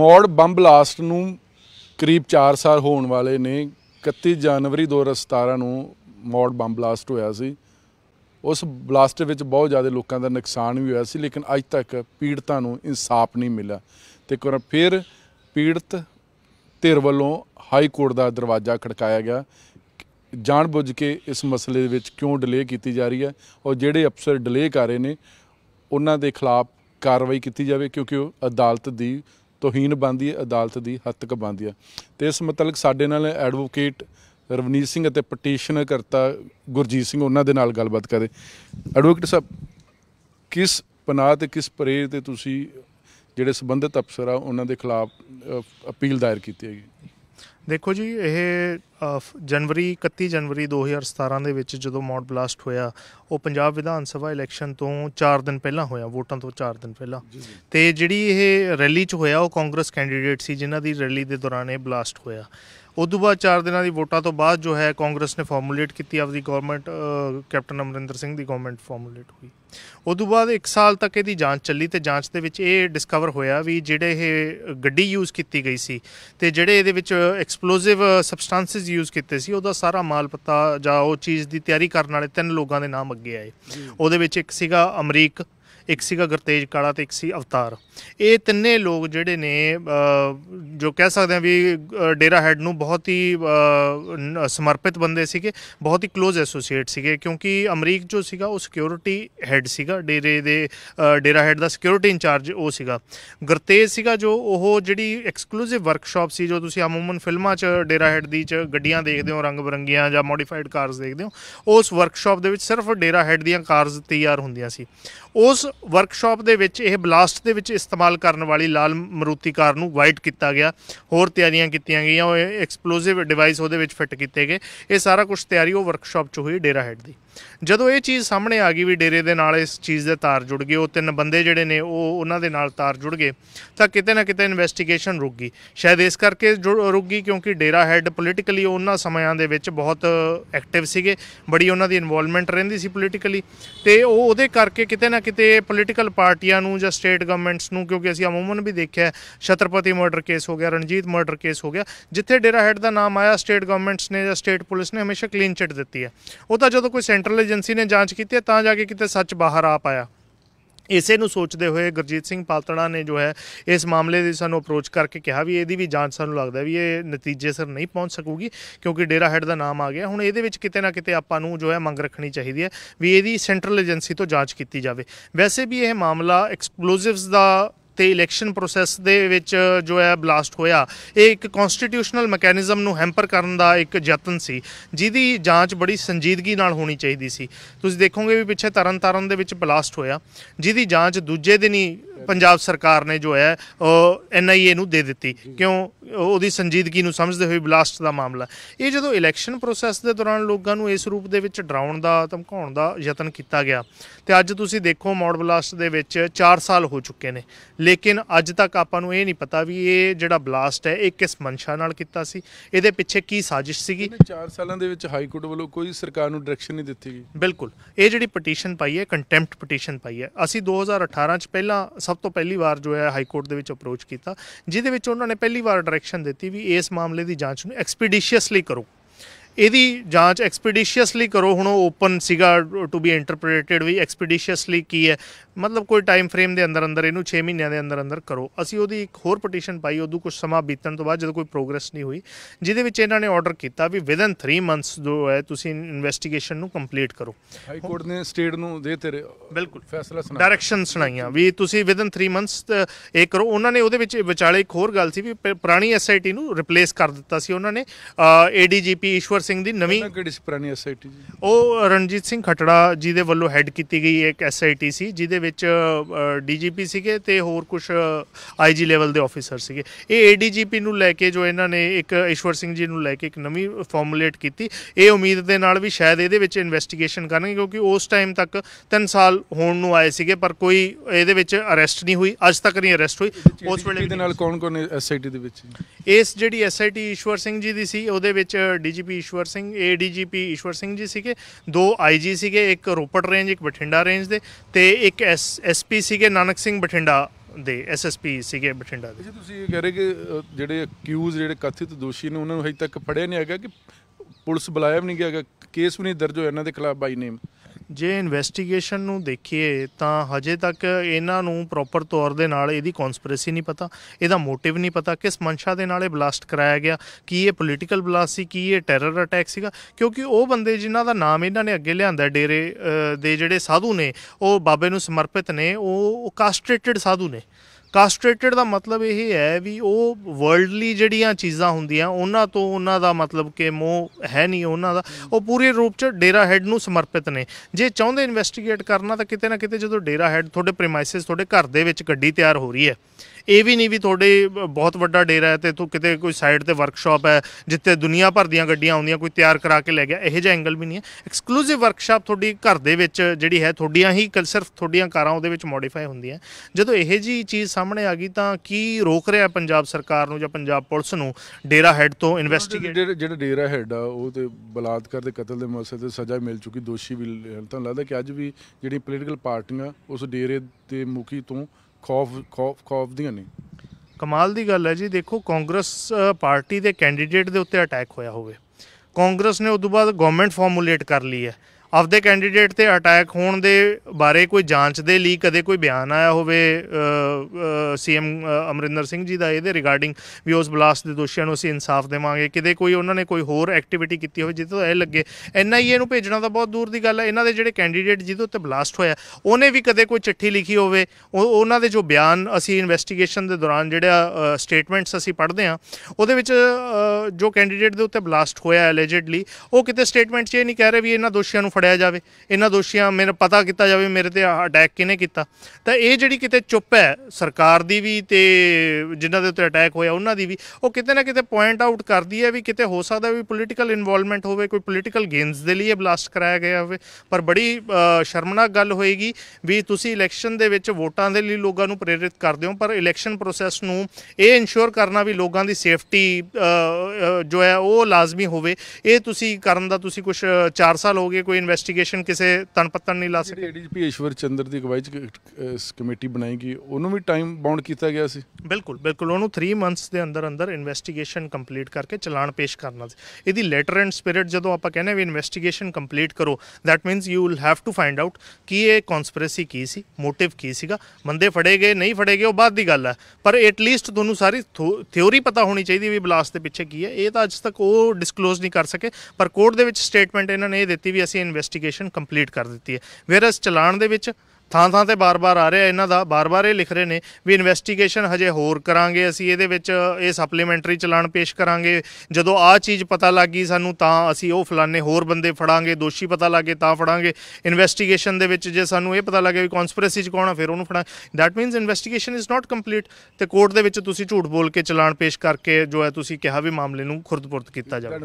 ਮੌੜ bomb blast ਨੂੰ ਕਰੀਬ 4 ਸਾਲ ਹੋਣ ਵਾਲੇ ਨੇ 31 ਜਨਵਰੀ 2017 ਨੂੰ ਮੌੜ ਬੰਬ ਬਲਾਸਟ ਹੋਇਆ ਸੀ ਉਸ ਬਲਾਸਟ ਵਿੱਚ ਬਹੁਤ ਜ਼ਿਆਦਾ ਲੋਕਾਂ ਦਾ ਨੁਕਸਾਨ ਵੀ ਹੋਇਆ ਸੀ ਲੇਕਿਨ ਅੱਜ ਤੱਕ ਪੀੜਤਾਂ ਨੂੰ ਇਨਸਾਫ ਨਹੀਂ ਮਿਲਿਆ ਤੇ ਕੋਰ ਫਿਰ ਪੀੜਤ ਧਿਰ ਵੱਲੋਂ ਹਾਈ ਕੋਰਟ ਦਾ ਦਰਵਾਜ਼ਾ ਖੜਕਾਇਆ ਗਿਆ ਜਾਣਬੁੱਝ ਕੇ ਇਸ ਮਸਲੇ ਦੇ ਵਿੱਚ ਕਿਉਂ ਡਿਲੇ ਕੀਤੀ ਜਾ ਰਹੀ ਹੈ ਔਰ ਜਿਹੜੇ ਅਫਸਰ ਡਿਲੇ ਕਰ ਰਹੇ ਨੇ ਉਹਨਾਂ ਦੇ ਖਿਲਾਫ ਕਾਰਵਾਈ ਕੀਤੀ ਜਾਵੇ ਕਿਉਂਕਿ ਉਹ ਅਦਾਲਤ ਦੀ ਤੋਹੀਨ ਬੰਦੀ ਹੈ ਅਦਾਲਤ ਦੀ ਹੱਤਕ ਬੰਦੀ ਹੈ ਤੇ ਇਸ ਮਤਲਬ ਸਾਡੇ ਨਾਲ ਐਡਵੋਕੇਟ ਰਵਨੀਤ ਸਿੰਘ ਅਤੇ ਪਟੀਸ਼ਨਰ ਕਰਤਾ ਗੁਰਜੀਤ ਸਿੰਘ ਉਹਨਾਂ ਦੇ ਨਾਲ ਗੱਲਬਾਤ ਕਰੇ ਐਡਵੋਕੇਟ ਸਾਹਿਬ ਕਿਸ ਪਨਾਹ ਤੇ ਕਿਸ ਪਰੇ ਤੇ ਤੁਸੀਂ ਜਿਹੜੇ ਸੰਬੰਧਿਤ ਅਫਸਰ ਆ ਉਹਨਾਂ ਦੇ ਖਿਲਾਫ ਅਪੀਲ ਦਾਇਰ ਕੀਤੀ ਹੈਗੀ ਦੇਖੋ ਜੀ ਇਹ ਜਨਵਰੀ 31 ਜਨਵਰੀ 2017 ਦੇ ਵਿੱਚ ਜਦੋਂ ਮੌਡ ਬਲਾਸਟ ਹੋਇਆ ਉਹ ਪੰਜਾਬ ਵਿਧਾਨ ਸਭਾ ਇਲੈਕਸ਼ਨ ਤੋਂ 4 ਦਿਨ ਪਹਿਲਾਂ ਹੋਇਆ ਵੋਟਾਂ ਤੋਂ 4 ਦਿਨ ਪਹਿਲਾਂ ਤੇ ਜਿਹੜੀ ਇਹ ਰੈਲੀ 'ਚ ਹੋਇਆ ਉਹ ਕਾਂਗਰਸ ਕੈਂਡੀਡੇਟ ਸੀ ਜਿਨ੍ਹਾਂ ਦੀ ਰੈਲੀ ਦੇ ਦੌਰਾਨ ਇਹ ਬਲਾਸਟ ਹੋਇਆ ਉਸ ਤੋਂ ਬਾਅਦ 4 ਦਿਨਾਂ ਦੀ ਵੋਟਾਂ ਤੋਂ ਬਾਅਦ ਜੋ ਹੈ ਕਾਂਗਰਸ ਨੇ ਫਾਰਮੂਲੇਟ ਕੀਤੀ ਆਪਦੀ ਗਵਰਨਮੈਂਟ ਕੈਪਟਨ ਅਮਰਿੰਦਰ ਸਿੰਘ ਦੀ ਗਵਰਨਮੈਂਟ ਫਾਰਮੂਲੇਟ ਹੋਈ ਉਸ ਤੋਂ ਬਾਅਦ 1 ਸਾਲ ਤੱਕ ਇਹਦੀ ਜਾਂਚ ਚੱਲੀ ਤੇ ਜਾਂਚ ਦੇ ਵਿੱਚ ਇਹ ਡਿਸਕਵਰ ਹੋਇਆ ਵੀ ਜਿਹੜੇ ਇਹ ਗੱਡੀ ਯੂਜ਼ ਕੀਤੀ ਗਈ ਸੀ ਤੇ ਜਿਹੜੇ ਇਹਦੇ ਵਿੱਚ ਐਕਸਪਲੋਸਿਵ ਸਬਸਟੈਂਸਸ ਯੂਜ਼ ਕੀਤੇ ਸੀ ਉਹਦਾ ਸਾਰਾ ਮਾਲ ਪਤਾ ਜਾਂ ਉਹ ਚੀਜ਼ ਦੀ ਤਿਆਰੀ ਕਰਨ ਵਾਲੇ ਤਿੰਨ ਲੋਕਾਂ ਦੇ ਨਾਮ ਅੱਗੇ ਆਏ ਉਹਦੇ ਵਿੱਚ ਇੱਕ ਸੀਗਾ ਅਮਰੀਕ ਇੱਕ ਸੀਗਾ ਗਰਤੇਜ ਕਾਲਾ ਤੇ ਇੱਕ ਸੀ ਅਵਤਾਰ ਇਹ ਤਿੰਨੇ ਲੋਕ ਜਿਹੜੇ ਨੇ ਜੋ ਕਹਿ ਸਕਦੇ ਆ ਵੀ ਡੇਰਾ ਹੈਡ ਨੂੰ ਬਹੁਤ ਹੀ ਸਮਰਪਿਤ ਬੰਦੇ ਸੀਗੇ ਬਹੁਤ ਹੀ ক্লোਜ਼ ਐਸੋਸੀਏਟ ਸੀਗੇ ਕਿਉਂਕਿ ਅਮਰੀਕ ਜੋ ਸੀਗਾ ਉਹ ਸਿਕਿਉਰਿਟੀ ਹੈਡ ਸੀਗਾ ਡੇਰੇ ਦੇ ਡੇਰਾ ਹੈਡ ਦਾ ਸਿਕਿਉਰਿਟੀ ਇਨਚਾਰਜ ਉਹ ਸੀਗਾ ਗਰਤੇਜ ਸੀਗਾ ਜੋ ਉਹ ਜਿਹੜੀ ਐਕਸਕਲੂਸਿਵ ਵਰਕਸ਼ਾਪ ਸੀ ਜੋ ਤੁਸੀਂ ਆਮੂਮਨ ਫਿਲਮਾਂ 'ਚ ਡੇਰਾ ਹੈਡ ਦੀ 'ਚ ਗੱਡੀਆਂ ਦੇਖਦੇ ਹੋ ਰੰਗ ਬਰੰਗੀਆਂ ਜਾਂ ਮੋਡੀਫਾਈਡ ਕਾਰਸ ਦੇਖਦੇ ਹੋ ਉਸ ਵਰਕਸ਼ਾਪ ਦੇ ਵਿੱਚ ਸਿਰਫ ਡੇਰਾ ਹੈਡ ਦੀਆਂ ਕਾਰਸ ਤਿਆਰ ਹੁੰਦੀਆਂ ਸੀ ਉਸ ਵਰਕਸ਼ਾਪ ਦੇ ਵਿੱਚ ਇਹ ਬਲਾਸਟ ਦੇ ਵਿੱਚ ਇਸਤੇਮਾਲ ਕਰਨ ਵਾਲੀ ਲਾਲ ਮਰੂਤੀ ਕਾਰ ਨੂੰ ਵਾਈਟ ਕੀਤਾ ਗਿਆ ਹੋਰ ਤਿਆਰੀਆਂ ਕੀਤੀਆਂ ਗਈਆਂ ਉਹ ਐਕਸਪਲੋਸਿਵ ਡਿਵਾਈਸ ਉਹਦੇ ਵਿੱਚ ਫਿੱਟ ਕੀਤੇ ਗਏ ਇਹ ਸਾਰਾ ਕੁਝ ਤਿਆਰੀ ਉਹ ਵਰਕਸ਼ਾਪ 'ਚ ਹੋਈ ਡੇਰਾ ਹੈਡ ਦੀ ਜਦੋਂ ਇਹ ਚੀਜ਼ ਸਾਹਮਣੇ ਆ ਗਈ ਵੀ ਡੇਰੇ ਦੇ ਨਾਲ ਇਸ ਚੀਜ਼ ਦੇ ਤਾਰ ਜੁੜ ਗਏ ਉਹ ਤਿੰਨ ਬੰਦੇ ਜਿਹੜੇ ਨੇ ਉਹ ਉਹਨਾਂ ਦੇ ਨਾਲ ਤਾਰ ਜੁੜ ਗਏ ਤਾਂ ਕਿਤੇ ਨਾ ਕਿਤੇ ਇਨਵੈਸਟੀਗੇਸ਼ਨ ਰੁਕ ਗਈ ਸ਼ਾਇਦ ਇਸ ਕਰਕੇ ਰੁਕ ਗਈ ਕਿਉਂਕਿ ਡੇਰਾ ਹੈਡ ਪੋਲੀਟੀਕਲੀ ਉਹਨਾਂ ਸਮਿਆਂ ਦੇ ਵਿੱਚ ਬਹੁਤ ਐਕਟਿਵ ਸੀਗੇ ਬੜੀ ਉਹਨਾਂ ਦੀ ਇਨਵੋਲਵਮੈਂਟ ਰਹਿੰਦੀ ਸੀ ਪੋਲੀਟੀਕਲੀ ਤੇ ਉਹ ਉਹਦੇ ਕਰਕੇ ਕਿਤੇ ਨਾ ਕਿਤੇ ਪੋਲੀਟੀਕਲ ਪਾਰਟੀਆਂ ਨੂੰ ਜਾਂ ਸਟੇਟ ਗਵਰਨਮੈਂਟਸ ਨੂੰ ਕਿਉਂਕਿ ਅਸੀਂ ਅਮੂਮਨ ਵੀ ਦੇਖਿਆ ਛਤਰਪਤੀ ਮਰਡਰ ਕੇਸ ਹੋ ਗਿਆ ਰਣਜੀਤ ਮਰਡਰ ਕੇਸ ਹੋ ਗਿਆ ਜਿੱਥੇ ਡੇਰਾ ਹੈਡ ਦਾ ਨਾਮ ਆਇਆ ਸਟੇਟ ਗਵਰਨਮੈਂਟਸ ਨੇ ਜਾਂ ਸਟੇਟ ਪੁਲਿਸ ਨੇ ਹਮੇਸ਼ਾ ਕਲੀਨ ਚਿੱਟ ਦਿੱਤੀ ਹੈ ਉਹ ਤਾਂ ਜਦੋਂ ਕੋਈ ਸੈਂਟਰਲ ਏਜੰਸੀ ਨੇ ਜਾਂਚ ਕੀਤੀ ਤਾਂ ਜਾ ਕੇ ਕਿਤੇ ਸੱਚ ਬਾਹਰ ਆ ਪਾਇਆ ਇਸੇ ਨੂੰ ਸੋਚਦੇ ਹੋਏ ਗੁਰਜੀਤ ਸਿੰਘ ਪਾਲਤੜਾ ਨੇ ਜੋ ਹੈ ਇਸ ਮਾਮਲੇ ਦੀ ਸਾਨੂੰ ਅਪਰੋਚ ਕਰਕੇ ਕਿਹਾ ਵੀ ਇਹਦੀ ਵੀ ਜਾਂਚ ਸਾਨੂੰ ਲੱਗਦਾ ਵੀ ਇਹ ਨਤੀਜੇ ਸਰ ਨਹੀਂ ਪਹੁੰਚ ਸਕੂਗੀ ਕਿਉਂਕਿ ਡੇਰਾ ਹੈਡ ਦਾ ਨਾਮ ਆ ਗਿਆ ਹੁਣ ਇਹਦੇ ਵਿੱਚ ਕਿਤੇ ਨਾ ਕਿਤੇ ਆਪਾਂ ਨੂੰ ਜੋ ਹੈ ਮੰਗ ਰੱਖਣੀ ਚਾਹੀਦੀ ਹੈ ਵੀ ਇਹਦੀ ਸੈਂਟਰਲ ਏਜੰਸੀ ਤੋਂ ਜਾਂਚ ਕੀਤੀ ਜਾਵੇ ਵੈਸੇ ਵੀ ਇਹ ਮਾਮਲਾ ਐਕਸਪਲੋਸਿਵਸ ਦਾ ਤੇ ਇਲੈਕਸ਼ਨ ਪ੍ਰੋਸੈਸ ਦੇ ਵਿੱਚ ਜੋ ਹੈ ਬਲਾਸਟ ਹੋਇਆ ਇਹ ਇੱਕ ਕਨਸਟੀਟਿਊਸ਼ਨਲ ਮੈਕੈਨਿਜ਼ਮ ਨੂੰ ਹੈਂਪਰ ਕਰਨ ਦਾ ਇੱਕ ਯਤਨ ਸੀ ਜਿਹਦੀ ਜਾਂਚ ਬੜੀ ਸੰਜੀਦਗੀ ਨਾਲ ਹੋਣੀ ਚਾਹੀਦੀ ਸੀ ਤੁਸੀਂ ਦੇਖੋਗੇ ਵੀ ਪਿੱਛੇ ਤਰਨਤਾਰਨ ਦੇ ਵਿੱਚ ਬਲਾਸਟ ਹੋਇਆ ਜਿਹਦੀ ਜਾਂਚ ਦੂਜੇ ਦਿਨ ਹੀ ਪੰਜਾਬ ਸਰਕਾਰ ਨੇ ਜੋ ਹੈ ਐਨਆਈਏ ਨੂੰ ਦੇ ਦਿੱਤੀ ਕਿਉਂ ਉਹਦੀ ਸੰਜੀਦਗੀ ਨੂੰ ਸਮਝਦੇ ਹੋਏ ਬਲਾਸਟ ਦਾ ਮਾਮਲਾ ਇਹ ਜਦੋਂ ਇਲੈਕਸ਼ਨ ਪ੍ਰੋਸੈਸ ਦੇ ਦੌਰਾਨ ਲੋਕਾਂ ਨੂੰ ਇਸ ਰੂਪ ਦੇ ਵਿੱਚ ਡਰਾਉਣ ਦਾ ਧਮਕਾਉਣ ਦਾ ਯਤਨ ਕੀਤਾ ਗਿਆ ਤੇ ਅੱਜ ਤੁਸੀਂ ਦੇਖੋ ਮੌੜ ਬਲਾਸਟ ਦੇ ਵਿੱਚ 4 ਸਾਲ ਹੋ ਚੁੱਕੇ ਨੇ ਲੇਕਿਨ ਅੱਜ ਤੱਕ ਆਪਾਂ ਨੂੰ ਇਹ ਨਹੀਂ ਪਤਾ ਵੀ ਇਹ ਜਿਹੜਾ ਬਲਾਸਟ ਹੈ ਇਹ ਕਿਸ ਮਨਸ਼ਾ ਨਾਲ ਕੀਤਾ ਸੀ ਇਹਦੇ ਪਿੱਛੇ ਕੀ ਸਾਜ਼ਿਸ਼ ਸੀਗੀ 4 ਸਾਲਾਂ ਦੇ ਵਿੱਚ ਹਾਈ ਕੋਰਟ ਵੱਲੋਂ ਕੋਈ ਸਰਕਾਰ ਨੂੰ ਡਾਇਰੈਕਸ਼ਨ ਨਹੀਂ ਦਿੱਤੀ ਗਈ ਬਿਲਕੁਲ ਇਹ ਜਿਹੜੀ ਪਟੀਸ਼ਨ ਪਾਈ ਹੈ ਕੰਟੈਂਪਟ ਪਟੀਸ਼ਨ ਪਾਈ ਹੈ ਅਸੀਂ 2018 ਚ ਪਹਿਲਾਂ ਸਭ ਤੋਂ ਪਹਿਲੀ ਵਾਰ ਜੋ ਹੈ ਹਾਈ ਕੋਰਟ ਦੇ ਵਿੱਚ ਅਪਰੋਚ ਕੀਤਾ ਜਿਹਦੇ ਵਿੱਚ ਉਹਨਾਂ ਨੇ ਪਹਿਲੀ ਵਾਰ ਡਾਇਰੈਕਸ਼ਨ ਦਿੱਤੀ ਵੀ ਇਸ ਮਾਮਲੇ ਦੀ ਜਾਂਚ ਨੂੰ ਐਕਸਪੀਡੀਸ਼ੀਅਸਲੀ ਕਰੋ ਇਹਦੀ ਜਾਂਚ ਐਕਸਪੀਡੀਸ਼ੀਅਸਲੀ ਕਰੋ ਹੁਣ ਉਹ ਓਪਨ ਸੀਗਾ ਟੂ ਬੀ ਇੰਟਰਪ੍ਰੀਟਡ ਵੀ ਐਕਸਪੀਡੀਸ਼ੀਅਸਲੀ ਕੀ ਹੈ ਮਤਲਬ ਕੋਈ ਟਾਈਮ ਫਰੇਮ ਦੇ ਅੰਦਰ ਅੰਦਰ ਇਹਨੂੰ 6 ਮਹੀਨਿਆਂ ਦੇ ਅੰਦਰ ਅੰਦਰ ਕਰੋ ਅਸੀਂ ਉਹਦੀ ਇੱਕ ਹੋਰ ਪਟੀਸ਼ਨ ਪਾਈ ਉਦੋਂ ਕੁਝ ਸਮਾਂ ਬੀਤਣ ਤੋਂ ਬਾਅਦ ਜਦੋਂ ਕੋਈ ਪ੍ਰੋਗਰੈਸ ਨਹੀਂ ਹੋਈ ਜਿਹਦੇ ਵਿੱਚ ਇਹਨਾਂ ਨੇ ਆਰਡਰ ਕੀਤਾ ਵੀ ਵਿਦਨ 3 ਮੰਥਸ ਜੋ ਹੈ ਤੁਸੀਂ ਇਨਵੈਸਟੀਗੇਸ਼ਨ ਨੂੰ ਕੰਪਲੀਟ ਕਰੋ ਹਾਈ ਕੋਰਟ ਨੇ ਸਟੇਟ ਨੂੰ ਦੇ ਤੇ ਬਿਲਕੁਲ ਫੈਸਲਾ ਸੁਣਾ ਡਾਇਰੈਕਸ਼ਨ ਸੁਣਾਈਆਂ ਵੀ ਤੁਸੀਂ ਵਿਦਨ 3 ਮੰਥਸ ਇਹ ਕਰੋ ਉਹਨਾਂ ਨੇ ਉਹਦੇ ਵਿੱਚ ਵਿਚਾਲੇ ਇੱਕ ਹੋਰ ਗੱਲ ਸੀ ਵੀ ਪੁਰਾਣੀ ਐਸਆਈਟੀ ਨੂੰ ਰਿਪਲੇਸ ਕਰ ਦਿੱਤਾ ਸੀ ਉਹਨਾਂ ਨੇ ਏਡੀਜੀਪੀ ਈਸ਼ਵਰ ਸਿੰਘ ਦੀ ਨਵੀਂ ਕਿਹੜੀ ਪੁਰਾਣੀ ਐਸਆਈਟੀ ਉਹ ਰਣਜੀਤ ਸਿੰਘ ਖਟੜਾ ਜੀ ਦੇ ਵੱਲੋਂ ਹੈੱਡ ਕੀਤੀ ਗਈ ਇੱਕ ਐਸਆਈਟੀ ਸੀ ਜਿਹਦੇ ਵਿੱਚ ਡੀਜੀਪੀ ਸੀਗੇ ਤੇ ਹੋਰ ਕੁਝ ਆਈਜੀ ਲੈਵਲ ਦੇ ਆਫੀਸਰ ਸੀਗੇ ਇਹ ਏਡੀਜੀਪੀ ਨੂੰ ਲੈ ਕੇ ਜੋ ਇਹਨਾਂ ਨੇ ਇੱਕ ਈਸ਼ਵਰ ਸਿੰਘ ਜੀ ਨੂੰ ਲੈ ਕੇ ਇੱਕ ਨਵੀਂ ਫਾਰਮੂਲੇਟ ਕੀਤੀ ਇਹ ਉਮੀਦ ਦੇ ਨਾਲ ਵੀ ਸ਼ਾਇਦ ਇਹਦੇ ਵਿੱਚ ਇਨਵੈਸਟੀਗੇਸ਼ਨ ਕਰਨਗੇ ਕਿਉਂਕਿ ਉਸ ਟਾਈਮ ਤੱਕ 3 ਸਾਲ ਹੋਣ ਨੂੰ ਆਏ ਸੀਗੇ ਪਰ ਕੋਈ ਇਹਦੇ ਵਿੱਚ ਅਰੈਸਟ ਨਹੀਂ ਹੋਈ ਅੱਜ ਤੱਕ ਨਹੀਂ ਅਰੈਸਟ ਹੋਈ ਉਸ ਵੇਲੇ ਦੇ ਨਾਲ ਕੌਣ-ਕੌਣ ਐਸਆਈਟੀ ਦੇ ਵਿੱਚ ਇਸ ਜਿਹੜੀ ਐਸਆਈਟੀ ਈਸ਼ਵਰ ਸਿੰਘ ਜੀ ਦੀ ਸੀ ਉਹਦੇ ਵਿੱਚ ਡੀਜੀਪੀ ਈਸ਼ਵਰ ਸਿੰਘ ਏਡੀਜੀਪੀ ਈਸ਼ਵਰ ਸਿੰਘ ਜੀ ਸੀਗੇ ਦੋ ਆਈਜੀ ਸੀਗੇ ਇੱਕ ਰੋਪੜ ਰੇਂਜ ਇੱਕ ਬਠਿੰਡਾ ਰੇਂਜ ਦੇ ਤੇ ਇੱਕ ਐਸ ਐਸਪੀ ਸੀਗੇ ਨਾਨਕ ਸਿੰਘ ਬਠਿੰਡਾ ਦੇ ਐਸਐਸਪੀ ਸੀਗੇ ਬਠਿੰਡਾ ਦੇ ਤੁਸੀਂ ਇਹ ਕਹਿ ਰਹੇ ਕਿ ਜਿਹੜੇ ਅਕਿਊਜ਼ ਜਿਹੜੇ ਕਥਿਤ ਦੋਸ਼ੀ ਨੇ ਉਹਨਾਂ ਨੂੰ ਹਜੇ ਤੱਕ ਫੜਿਆ ਨਹੀਂ ਹੈਗਾ ਕਿ ਪੁਲਿਸ ਬੁਲਾਇਆ ਵੀ ਨਹੀਂ ਗਿਆ ਹੈਗਾ ਕੇਸ ਵੀ ਨਹੀਂ ਦਰਜ ਹੋਇਆ ਇਹਨਾਂ ਦੇ ਖਿਲਾਫ ਬਾਈ ਨੇਮ ਜੇ ਇਨਵੈਸਟੀਗੇਸ਼ਨ ਨੂੰ ਦੇਖੀਏ ਤਾਂ ਹਜੇ ਤੱਕ ਇਹਨਾਂ ਨੂੰ ਪ੍ਰੋਪਰ ਤੌਰ ਦੇ ਨਾਲ ਇਹਦੀ ਕਨਸਪੀਰੇਸੀ ਨਹੀਂ ਪਤਾ ਇਹਦਾ ਮੋਟਿਵ ਨਹੀਂ ਪਤਾ ਕਿਸ ਮਨਸ਼ਾ ਦੇ ਨਾਲ ਇਹ ਬਲਾਸਟ ਕਰਾਇਆ ਗਿਆ ਕੀ ਇਹ ਪੋਲੀਟੀਕਲ ਬਲਾਸਟ ਸੀ ਕੀ ਇਹ ਟੈਰਰ ਅਟੈਕ ਸੀਗਾ ਕਿਉਂਕਿ ਉਹ ਬੰਦੇ ਜਿਨ੍ਹਾਂ ਦਾ ਨਾਮ ਇਹਨਾਂ ਨੇ ਅੱਗੇ ਲਿਆਂਦਾ ਡੇਰੇ ਦੇ ਜਿਹੜੇ ਸਾਧੂ ਨੇ ਉਹ ਬਾਬੇ ਨੂੰ ਸਮਰਪਿਤ ਨੇ ਉਹ ਕਾਸਟ੍ਰੇਟਿਡ ਸਾਧੂ ਨੇ ਕਾਸਟ੍ਰੇਟਡ ਦਾ ਮਤਲਬ ਇਹ ਹੈ ਵੀ ਉਹ ਵਰਲਡਲੀ ਜਿਹੜੀਆਂ ਚੀਜ਼ਾਂ ਹੁੰਦੀਆਂ ਉਹਨਾਂ ਤੋਂ ਉਹਨਾਂ ਦਾ ਮਤਲਬ ਕਿ ਮੋਹ ਹੈ ਨਹੀਂ ਉਹਨਾਂ ਦਾ ਉਹ ਪੂਰੇ ਰੂਪ ਚ ਡੇਰਾ ਹੈਡ ਨੂੰ ਸਮਰਪਿਤ ਨੇ ਜੇ ਚਾਹੁੰਦੇ ਇਨਵੈਸਟੀਗੇਟ ਕਰਨਾ ਤਾਂ ਕਿਤੇ ਨਾ ਕਿਤੇ ਜਦੋਂ ਡੇਰਾ ਹੈਡ ਤੁਹਾਡੇ ਪ੍ਰੀਮਾਈਸਿਸ ਤੁਹਾਡੇ ਘਰ ਦੇ ਵਿੱਚ ਗੱਡੀ ਤਿਆਰ ਹੋ ਰਹੀ ਹੈ ਇਹ ਵੀ ਨਹੀਂ ਵੀ ਤੁਹਾਡੇ ਬਹੁਤ ਵੱਡਾ ਡੇਰਾ ਹੈ ਤੇ ਤੂੰ ਕਿਤੇ ਕੋਈ ਸਾਈਡ ਤੇ ਵਰਕਸ਼ਾਪ ਹੈ ਜਿੱਥੇ ਦੁਨੀਆ ਭਰ ਦੀਆਂ ਗੱਡੀਆਂ ਆਉਂਦੀਆਂ ਕੋਈ ਤਿਆਰ ਕਰਾ ਕੇ ਲੈ ਗਿਆ ਇਹੋ ਜਿਹਾ ਐਂਗਲ ਵੀ ਨਹੀਂ ਹੈ ਐਕਸਕਲੂਸਿਵ ਵਰਕਸ਼ਾਪ ਤੁਹਾਡੀ ਘਰ ਦੇ ਵਿੱਚ ਜਿਹੜੀ ਹੈ ਤੁਹਾਡੀਆਂ ਹੀ ਸਿਰਫ ਤੁਹਾਡੀਆਂ ਕਾਰਾਂ ਉਹਦੇ ਵਿੱਚ ਮੋਡੀਫਾਈ ਹੁੰਦੀਆਂ ਜਦੋਂ ਇਹੋ ਜੀ ਚੀਜ਼ ਸਾਹਮਣੇ ਆ ਗਈ ਤਾਂ ਕੀ ਰੋਕ ਰਿਹਾ ਪੰਜਾਬ ਸਰਕਾਰ ਨੂੰ ਜਾਂ ਪੰਜਾਬ ਪੁਲਿਸ ਨੂੰ ਡੇਰਾ ਹੈਡ ਤੋਂ ਇਨਵੈਸਟੀਗੇਟ ਜਿਹੜਾ ਡੇਰਾ ਹੈਡ ਆ ਉਹ ਤੇ ਬਲਾਤਕਾਰ ਦੇ ਕਤਲ ਦੇ ਮਾਮਲੇ ਤੇ ਸਜ਼ਾ ਮਿਲ ਚੁੱਕੀ ਦੋਸ਼ੀ ਵੀ ਤਾਂ ਲੱਗਦਾ ਕਿ ਅੱਜ ਵੀ ਜਿਹੜੀ ਪੋਲੀਟੀਕਲ ਪਾਰਟੀਆਂ ਉਸ ਡੇਰੇ ਦੇ ਮੁਖੀ ਤੋਂ ਖੌਫ ਖੌਫ ਖੌਫ ਦੀਆਂ ਨੇ ਕਮਾਲ ਦੀ ਗੱਲ ਹੈ ਜੀ ਦੇਖੋ ਕਾਂਗਰਸ ਪਾਰਟੀ ਦੇ ਕੈਂਡੀਡੇਟ ਦੇ ਉੱਤੇ ਅਟੈਕ ਹੋਇਆ ਹੋਵੇ ਕਾਂਗਰਸ ਨੇ ਉਸ ਤੋਂ ਬਾਅਦ ਗਵਰਨਮੈਂਟ ਫਾਰਮੂਲੇਟ ਕਰ ਲਈ ਹੈ ਆਪਦੇ ਕੈਂਡੀਡੇਟ ਤੇ ਅਟੈਕ ਹੋਣ ਦੇ ਬਾਰੇ ਕੋਈ ਜਾਂਚ ਦੇ ਲਈ ਕਦੇ ਕੋਈ ਬਿਆਨ ਆਇਆ ਹੋਵੇ ਸੀਐਮ ਅਮਰਿੰਦਰ ਸਿੰਘ ਜੀ ਦਾ ਇਹਦੇ ਰਿਗਾਰਡਿੰਗ ਵੀ ਉਸ ਬਲਾਸਟ ਦੇ ਦੋਸ਼ੀਆਂ ਨੂੰ ਅਸੀਂ ਇਨਸਾਫ ਦੇਵਾਂਗੇ ਕਿਤੇ ਕੋਈ ਉਹਨਾਂ ਨੇ ਕੋਈ ਹੋਰ ਐਕਟੀਵਿਟੀ ਕੀਤੀ ਹੋਵੇ ਜਿੱਦੋਂ ਤੋਂ ਇਹ ਲੱਗੇ ਐਨਆਈਏ ਨੂੰ ਭੇਜਣਾ ਤਾਂ ਬਹੁਤ ਦੂਰ ਦੀ ਗੱਲ ਹੈ ਇਹਨਾਂ ਦੇ ਜਿਹੜੇ ਕੈਂਡੀਡੇਟ ਜਿਹਦੇ ਉੱਤੇ ਬਲਾਸਟ ਹੋਇਆ ਉਹਨੇ ਵੀ ਕਦੇ ਕੋਈ ਚਿੱਠੀ ਲਿਖੀ ਹੋਵੇ ਉਹਨਾਂ ਦੇ ਜੋ ਬਿਆਨ ਅਸੀਂ ਇਨਵੈਸਟੀਗੇਸ਼ਨ ਦੇ ਦੌਰਾਨ ਜਿਹੜਾ ਸਟੇਟਮੈਂਟਸ ਅਸੀਂ ਪੜ੍ਹਦੇ ਆ ਉਹਦੇ ਵਿੱਚ ਜੋ ਕੈਂਡੀਡੇਟ ਦੇ ਉੱਤੇ ਬਲਾਸਟ ਹੋਇਆ ਅਲੇਜਡਲੀ ਉਹ ਕਿਤੇ ਸਟੇਟਮੈਂਟ 'ਚ ਇਹ ਨਹੀਂ ਕਹਿ ਰਹੇ ਵੀ ਇਹਨਾਂ ਦੋਸ਼ੀਆਂ ਨੂੰ ਫੜਿਆ ਜਾਵੇ ਇਹਨਾਂ ਦੋਸ਼ੀਆਂ ਮੇਰਾ ਪਤਾ ਕੀਤਾ ਜਾਵੇ ਮੇਰੇ ਤੇ ਅਟੈਕ ਕਿਨੇ ਕੀਤਾ ਤਾਂ ਇਹ ਜਿਹੜੀ ਕਿਤੇ ਚੁੱਪ ਹੈ ਸਰਕਾਰ ਦੀ ਵੀ ਤੇ ਜਿਨ੍ਹਾਂ ਦੇ ਉੱਤੇ ਅਟੈਕ ਹੋਇਆ ਉਹਨਾਂ ਦੀ ਵੀ ਉਹ ਕਿਤੇ ਨਾ ਕਿਤੇ ਪੁਆਇੰਟ ਆਊਟ ਕਰਦੀ ਹੈ ਵੀ ਕਿਤੇ ਹੋ ਸਕਦਾ ਵੀ ਪੋਲੀਟੀਕਲ ਇਨਵੋਲਵਮੈਂਟ ਹੋਵੇ ਕੋਈ ਪੋਲੀਟੀਕਲ ਗੇਨਸ ਦੇ ਲਈ ਇਹ ਬਲਾਸਟ ਕਰਾਇਆ ਗਿਆ ਹੋਵੇ ਪਰ ਬੜੀ ਸ਼ਰਮਨਾਕ ਗੱਲ ਹੋਏਗੀ ਵੀ ਤੁਸੀਂ ਇਲੈਕਸ਼ਨ ਦੇ ਵਿੱਚ ਵੋਟਾਂ ਦੇ ਲਈ ਲੋਕਾਂ ਨੂੰ ਪ੍ਰੇਰਿਤ ਕਰਦੇ ਹੋ ਪਰ ਇਲੈਕਸ਼ਨ ਪ੍ਰੋਸੈਸ ਨੂੰ ਇਹ ਇਨਸ਼ੋਰ ਕਰਨਾ ਵੀ ਲੋਕਾਂ ਦੀ ਸੇਫਟੀ ਜੋ ਹੈ ਉਹ ਲਾਜ਼ਮੀ ਹੋਵੇ ਇਹ ਤੁਸੀਂ ਕਰਨ ਦਾ ਤੁਸੀਂ ਕੁਝ 4 ਸਾਲ ਹੋ ਗਏ ਕੋਈ ਇਨਵੈਸਟੀਗੇਸ਼ਨ ਕਿਸੇ ਤਨਪਤਨ ਨਹੀਂ ਲਾ ਸਕੇ ਡੀਜੀਪੀ ਈਸ਼ਵਰ ਚੰਦਰ ਦੀ ਅਗਵਾਈ 'ਚ ਇਸ ਕਮੇਟੀ ਬਣਾਈ ਗਈ ਉਹਨੂੰ ਵੀ ਟਾਈਮ ਬਾਉਂਡ ਕੀਤਾ ਗਿਆ ਸੀ ਬਿਲਕੁਲ ਬਿਲਕੁਲ ਉਹਨੂੰ 3 ਮੰਥਸ ਦੇ ਅੰਦਰ ਅੰਦਰ ਇਨਵੈਸਟੀਗੇਸ਼ਨ ਕੰਪਲੀਟ ਕਰਕੇ ਚਲਾਨ ਪੇਸ਼ ਕਰਨਾ ਸੀ ਇਹਦੀ ਲੈਟਰ ਐਂਡ ਸਪਿਰਿਟ ਜਦੋਂ ਆਪਾਂ ਕਹਿੰਦੇ ਵੀ ਇਨਵੈਸਟੀਗੇਸ਼ਨ ਕੰਪਲੀਟ ਕਰੋ that means you will have to find out ਕਿ ਇਹ ਕਨਸਪੀਰੇਸੀ ਕੀ ਸੀ ਮੋਟਿਵ ਕੀ ਸੀਗਾ ਬੰਦੇ ਫੜੇ ਗਏ ਨਹੀਂ ਫੜੇ ਗਏ ਉਹ ਬਾਅਦ ਦੀ ਗੱਲ ਹੈ ਪਰ ਐਟ ਲੀਸਟ ਤੁਹਾਨੂੰ ਸਾਰੀ ਥਿਉਰੀ ਪਤਾ ਹੋਣੀ ਚਾਹੀਦੀ ਵੀ ਬਲਾਸਟ ਦੇ ਪਿੱਛੇ ਕੀ ਹੈ ਇਹ ਤਾਂ ਅੱਜ ਤੱਕ ਉਹ ਡਿਸਕਲੋਜ਼ ਨਹੀਂ ਕਰ ਸਕੇ ਪਰ ਕੋਰਟ ਦੇ ਵਿੱਚ ਸਟੇਟਮੈਂਟ ਇਹਨਾਂ ਨੇ ਇਹ ਦਿੱਤੀ ਵੀ ਅਸੀਂ ਇਨਵੈਸਟੀਗੇਸ਼ਨ ਕੰਪਲੀਟ ਕਰ ਦਿੱਤੀ ਹੈ ਵੇਅਰਸ ਚਲਾਣ ਦੇ ਵਿੱਚ ਥਾਂ ਥਾਂ ਤੇ ਬਾਰ-ਬਾਰ ਆ ਰਿਹਾ ਇਹਨਾਂ ਦਾ ਬਾਰ-ਬਾਰ ਇਹ ਲਿਖ ਰਹੇ ਨੇ ਵੀ ਇਨਵੈਸਟੀਗੇਸ਼ਨ ਹਜੇ ਹੋਰ ਕਰਾਂਗੇ ਅਸੀਂ ਇਹਦੇ ਵਿੱਚ ਇਹ ਸਪਲੀਮੈਂਟਰੀ ਚਲਾਨ ਪੇਸ਼ ਕਰਾਂਗੇ ਜਦੋਂ ਆ ਚੀਜ਼ ਪਤਾ ਲੱਗ ਗਈ ਸਾਨੂੰ ਤਾਂ ਅਸੀਂ ਉਹ ਫਲਾਣੇ ਹੋਰ ਬੰਦੇ ਫੜਾਂਗੇ ਦੋਸ਼ੀ ਪਤਾ ਲੱਗੇ ਤਾਂ ਫੜਾਂਗੇ ਇਨਵੈਸਟੀਗੇਸ਼ਨ ਦੇ ਵਿੱਚ ਜੇ ਸਾਨੂੰ ਇਹ ਪਤਾ ਲੱਗੇ ਵੀ ਕਨਸਪੀਰੇਸੀ ਚ ਕੌਣ ਆ ਫਿਰ ਉਹਨੂੰ ਫੜਾ that means investigation is not complete ਤੇ ਕੋਰਟ ਦੇ ਵਿੱਚ ਤੁਸੀਂ ਝੂਠ ਬੋਲ ਕੇ ਚਲਾਨ ਪੇਸ਼ ਕਰਕੇ ਜੋ ਹੈ ਤੁਸੀਂ ਕਿਹਾ ਵੀ ਮਾਮਲੇ ਨੂੰ ਖੁਰਦਪੁਰਤ ਕੀਤਾ ਜਾਵੇ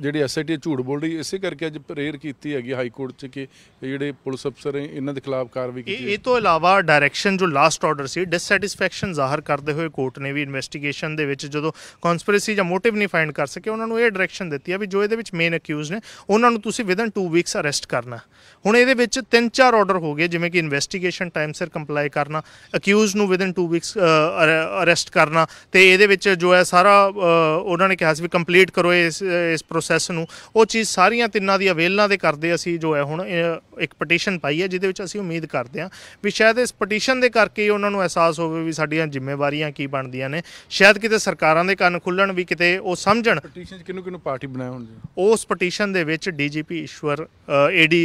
ਜਿਹੜੀ ਐਸਆਈਟੀ ਝੂਠ ਬੋਲ ਰਹੀ ਇਸੇ ਕਰਕੇ ਅੱਜ ਪ੍ਰੇਰ ਕੀਤੀ ਹੈਗੀ ਹਾਈ ਕੋਰਟ 'ਚ ਕਿ ਜਿਹੜੇ ਪੁਲਿਸ ਅਫਸਰ ਇਹਨਾਂ ਦੇ ਖਿਲਾਫ ਕਾਰ ਵੀ ਕੀਤੀ ਇਹ ਤੋਂ ਇਲਾਵਾ ਡਾਇਰੈਕਸ਼ਨ ਜੋ ਲਾਸਟ ਆਰਡਰ ਸੀ ਡਿਸਸੈਟੀਸਫੈਕਸ਼ਨ ਜ਼ਾਹਰ ਕਰਦੇ ਹੋਏ ਕੋਰਟ ਨੇ ਵੀ ਇਨਵੈਸਟੀਗੇਸ਼ਨ ਦੇ ਵਿੱਚ ਜਦੋਂ ਕਨਸਪੀਰੇਸੀ ਜਾਂ ਮੋਟਿਵ ਨਹੀਂ ਫਾਈਂਡ ਕਰ ਸਕੇ ਉਹਨਾਂ ਨੂੰ ਇਹ ਡਾਇਰੈਕਸ਼ਨ ਦਿੱਤੀ ਆ ਵੀ ਜੋ ਇਹਦੇ ਵਿੱਚ ਮੇਨ ਅਕਿਊਜ਼ ਨੇ ਉਹਨਾਂ ਨੂੰ ਤੁਸੀਂ ਵਿਦਨ 2 ਵੀਕਸ ਅਰੈਸਟ ਕਰਨਾ ਹੁਣ ਇਹਦੇ ਵਿੱਚ ਤਿੰਨ ਚਾਰ ਆਰਡਰ ਹੋ ਗਏ ਜਿਵੇਂ ਕਿ ਇਨਵੈਸਟੀਗੇਸ਼ਨ ਟਾਈਮ ਸਿਰ ਕੰਪਲਾਈ ਕਰਨਾ ਅਕਿਊਜ਼ ਨੂੰ ਵਿਦਨ 2 ਵੀਕਸ ਅਰੈਸਟ ਕਰਨਾ ਤੇ ਇਹਦੇ ਵਿੱਚ ਜੋ ਹੈ ਸਾਰਾ ਉਹਨਾਂ ਨੇ ਕਿਹਾ ਸੀ ਵੀ ਕੰਪਲੀਟ ਕਰੋ ਇਸ ਇਸ ਪ੍ਰੋਸੈਸ ਨੂੰ ਉਹ ਚੀਜ਼ ਸਾਰੀਆਂ ਤਿੰਨਾਂ ਦੀ ਅਵੇਲਨਾ ਦੇ ਕਰਦੇ ਅਸੀਂ ਜੋ ਹੈ ਹੁਣ ਇੱਕ ਪਟੀਸ਼ਨ ਪਾਈ ਹੈ ਜਿਹਦੇ ਵਿੱਚ ਅਸੀਂ ਉਮੀਦ ਕਰਦੇ ਆ ਵੀ ਸ਼ਾਇਦ ਇਸ ਪਟੀਸ਼ਨ ਦੇ ਕਰਕੇ ਹੀ ਉਹਨਾਂ ਨੂੰ ਅਹਿਸਾਸ ਹੋਵੇ ਵੀ ਸਾਡੀਆਂ ਜ਼ਿੰਮੇਵਾਰੀਆਂ ਕੀ ਬਣਦੀਆਂ ਨੇ ਸ਼ਾਇਦ ਕਿਤੇ ਸਰਕਾਰਾਂ ਦੇ ਕੰਨ ਖੁੱਲਣ ਵੀ ਕਿਤੇ ਉਹ ਸਮਝਣ ਪਟੀਸ਼ਨ ਕਿਨੂੰ ਕਿਨੂੰ ਪਾਰਟੀ ਬਣਾਇਆ ਹੁਣ ਉਸ ਪਟੀਸ਼ਨ ਦੇ ਵਿੱਚ ਡੀਜੀਪੀ ਈਸ਼ਵਰ ਏਡੀ